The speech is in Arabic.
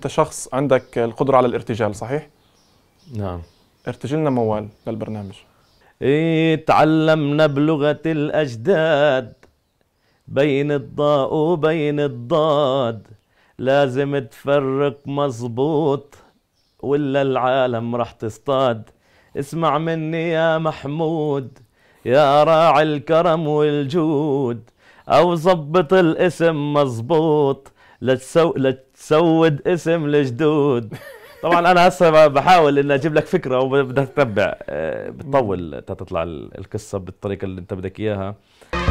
انت شخص عندك القدره على الارتجال صحيح نعم ارتجلنا موال للبرنامج إيه تعلمنا بلغه الاجداد بين الضاء وبين الضاد لازم تفرق مظبوط ولا العالم راح تصطاد اسمع مني يا محمود يا راعي الكرم والجود او ظبط الاسم مظبوط لتسو... لتسود اسم الجدود طبعا انا هسه بحاول اني اجيب لك فكره وبدك تتبع آه، بتطول تطلع القصه بالطريقه اللي انت بدك اياها